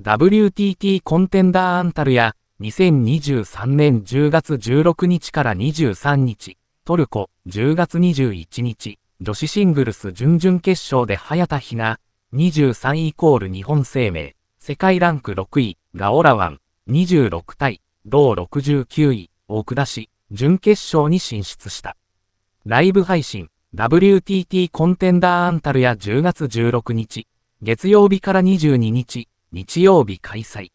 WTT コンテンダーアンタルや2023年10月16日から23日、トルコ10月21日、女子シングルス準々決勝で早田ひな、23イコール日本生命、世界ランク6位、ガオラワン、26対、同69位を下し、準決勝に進出した。ライブ配信、WTT コンテンダーアンタルや10月16日、月曜日から22日、日曜日開催。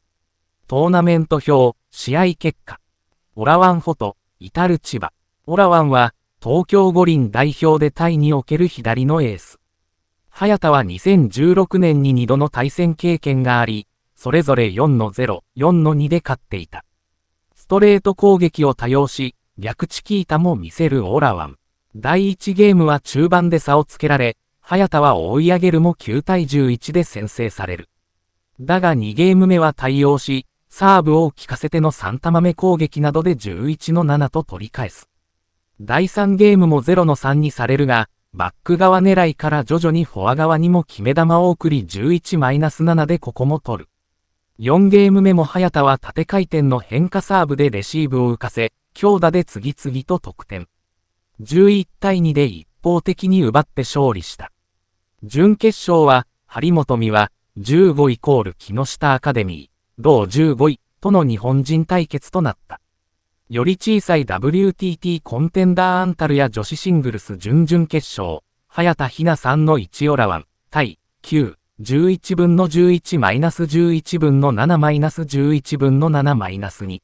トーナメント表、試合結果。オラワンフォト、至る千葉。オラワンは、東京五輪代表でタイにおける左のエース。早田は2016年に2度の対戦経験があり、それぞれ4の0、4の2で勝っていた。ストレート攻撃を多用し、逆チキータも見せるオラワン。第1ゲームは中盤で差をつけられ、早田は追い上げるも9対11で先制される。だが2ゲーム目は対応し、サーブを効かせての3玉目攻撃などで11の7と取り返す。第3ゲームも0の3にされるが、バック側狙いから徐々にフォア側にも決め球を送り11-7でここも取る。4ゲーム目も早田は縦回転の変化サーブでレシーブを浮かせ、強打で次々と得点。11対2で一方的に奪って勝利した。準決勝は、張本美は、15イコール木下アカデミー、同15位との日本人対決となった。より小さい WTT コンテンダーアンタルや女子シングルス準々決勝、早田ひなさんの1オラワン、対9、11分の11マイナス11分の7マイナス11分の7マイナス2。